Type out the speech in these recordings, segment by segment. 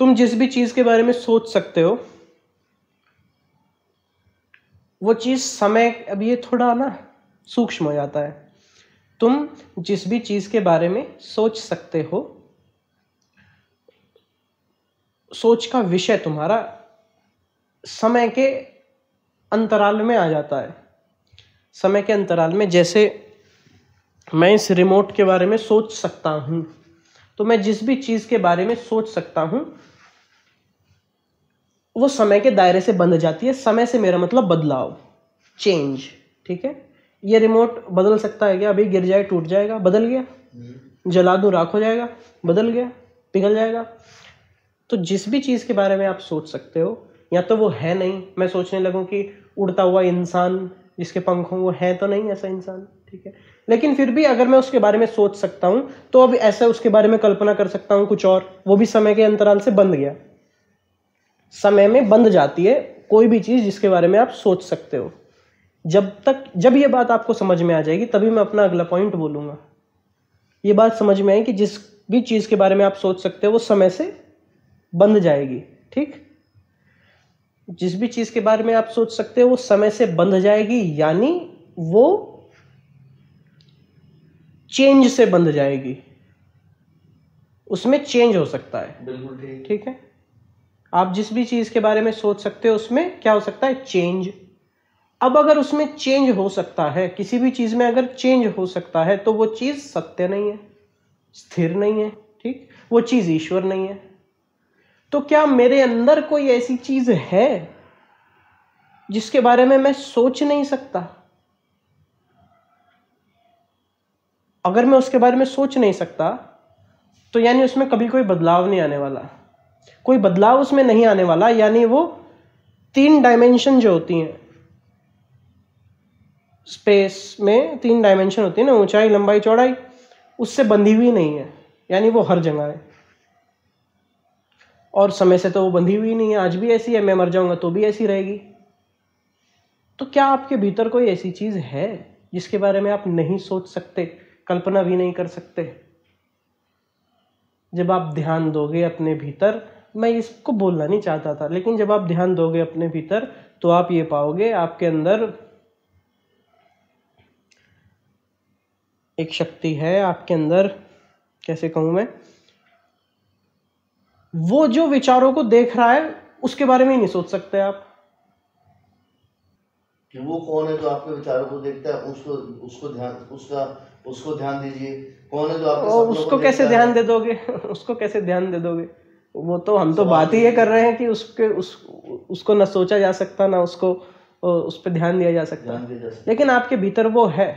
तुम जिस भी चीज़ के बारे में सोच सकते हो वो चीज़ समय अब ये थोड़ा ना सूक्ष्म हो जाता है तुम जिस भी चीज़ के बारे में सोच सकते हो सोच का विषय तुम्हारा समय के अंतराल में आ जाता है समय के अंतराल में जैसे मैं इस रिमोट के बारे में सोच सकता हूँ तो मैं जिस भी चीज के बारे में सोच सकता हूं वो समय के दायरे से बंध जाती है समय से मेरा मतलब बदलाव चेंज ठीक है ये रिमोट बदल सकता है क्या अभी गिर जाए टूट जाएगा बदल गया हम्म। जला दूँ राख हो जाएगा बदल गया पिघल जाएगा तो जिस भी चीज़ के बारे में आप सोच सकते हो या तो वो है नहीं मैं सोचने लगूँ कि उड़ता हुआ इंसान जिसके पंख हों वो है तो नहीं ऐसा इंसान ठीक है लेकिन फिर भी अगर मैं उसके बारे में सोच सकता हूँ तो अब ऐसे उसके बारे में कल्पना कर सकता हूँ कुछ और वो भी समय के अंतराल से बंद गया समय में बंद जाती है कोई भी चीज़ जिसके बारे में आप सोच सकते हो जब तक जब ये बात आपको समझ में आ जाएगी तभी मैं अपना अगला पॉइंट बोलूँगा ये बात समझ में आई कि जिस भी चीज़ के बारे में आप सोच सकते हो वो समय से बंद जाएगी ठीक जिस भी चीज़ के बारे में आप सोच सकते हो वो समय से बंध जाएगी यानी वो चेंज से बंध जाएगी उसमें चेंज हो सकता है बिल्कुल ठीक है आप जिस भी चीज़ के बारे में सोच सकते हो उसमें क्या हो सकता है चेंज अब अगर उसमें चेंज हो सकता है किसी भी चीज़ में अगर चेंज हो सकता है तो वो चीज़ सत्य नहीं है स्थिर नहीं है ठीक वो चीज़ ईश्वर नहीं है तो क्या मेरे अंदर कोई ऐसी चीज़ है जिसके बारे में मैं सोच नहीं सकता अगर मैं उसके बारे में सोच नहीं सकता तो यानी उसमें कभी कोई बदलाव नहीं आने वाला कोई बदलाव उसमें नहीं आने वाला यानी वो तीन डायमेंशन जो होती हैं स्पेस में तीन डायमेंशन होती है ना ऊंचाई लंबाई चौड़ाई उससे बंधी हुई नहीं है यानी वो हर जगह है और समय से तो वो बंधी हुई नहीं है आज भी ऐसी है मैं मर जाऊंगा तो भी ऐसी रहेगी तो क्या आपके भीतर कोई ऐसी चीज़ है जिसके बारे में आप नहीं सोच सकते कल्पना भी नहीं कर सकते जब आप ध्यान दोगे अपने भीतर मैं इसको बोलना नहीं चाहता था लेकिन जब आप ध्यान दोगे अपने भीतर तो आप ये पाओगे आपके अंदर एक शक्ति है आपके अंदर कैसे कहूं मैं वो जो विचारों को देख रहा है उसके बारे में ही नहीं सोच सकते आप कि वो कौन है जो आपके विचारों को देखता है उसको उसको ध्यान उसका उसको ध्यान दीजिए कौन है जो आपके उसको कैसे ध्यान दे दोगे उसको कैसे ध्यान दे दोगे वो तो हम तो बात ही ये कर रहे हैं कि उसके उस उसको ना सोचा जा सकता ना उसको उस पर ध्यान दिया जा सकता है लेकिन आपके भीतर वो है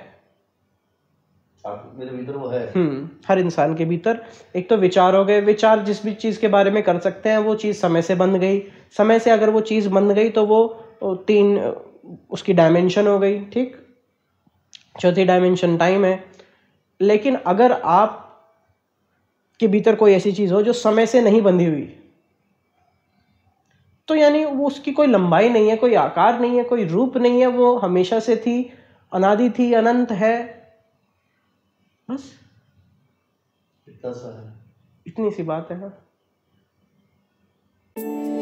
आप मेरे भीतर वो है हम्म हर इंसान के भीतर एक तो विचार हो गए विचार जिस भी चीज़ के बारे में कर सकते हैं वो चीज़ समय से बंद गई समय से अगर वो चीज़ बंद गई तो वो तीन उसकी डायमेंशन हो गई ठीक चौथी डायमेंशन टाइम है लेकिन अगर आप के भीतर कोई ऐसी चीज़ हो जो समय से नहीं बंधी हुई तो यानी वो उसकी कोई लंबाई नहीं है कोई आकार नहीं है कोई रूप नहीं है वो हमेशा से थी अनादि थी अनंत है बस इतना सा है इतनी सी बात है ना